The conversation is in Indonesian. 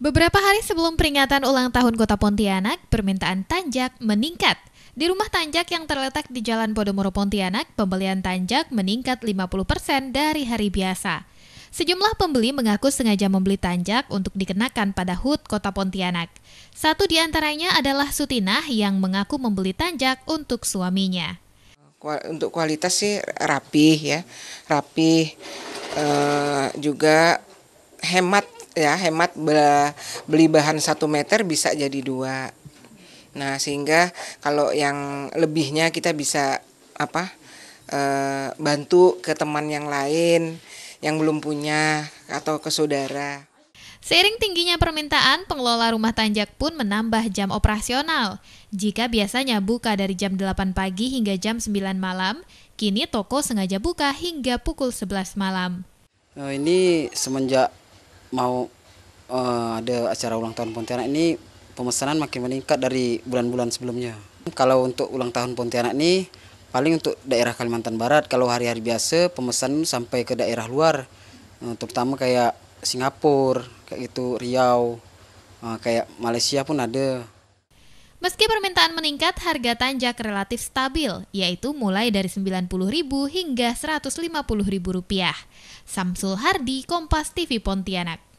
Beberapa hari sebelum peringatan ulang tahun kota Pontianak, permintaan tanjak meningkat. Di rumah tanjak yang terletak di Jalan Podomoro Pontianak, pembelian tanjak meningkat 50% dari hari biasa. Sejumlah pembeli mengaku sengaja membeli tanjak untuk dikenakan pada HUT Kota Pontianak. Satu di antaranya adalah Sutinah yang mengaku membeli tanjak untuk suaminya. Untuk kualitas sih rapih ya, rapih eh, juga hemat ya hemat beli bahan satu meter bisa jadi dua nah sehingga kalau yang lebihnya kita bisa apa e, bantu ke teman yang lain yang belum punya atau ke saudara Seiring tingginya permintaan, pengelola rumah tanjak pun menambah jam operasional. Jika biasanya buka dari jam 8 pagi hingga jam 9 malam, kini toko sengaja buka hingga pukul 11 malam. Nah, ini semenjak mau uh, ada acara ulang tahun Pontianak ini pemesanan makin meningkat dari bulan-bulan sebelumnya. Kalau untuk ulang tahun Pontianak ini paling untuk daerah Kalimantan Barat kalau hari-hari biasa pemesan sampai ke daerah luar uh, terutama kayak Singapura, kayak itu Riau, uh, kayak Malaysia pun ada. Meski permintaan meningkat, harga tanjak relatif stabil, yaitu mulai dari Rp90.000 hingga Rp150.000. Samsul Hardi, Kompas TV Pontianak.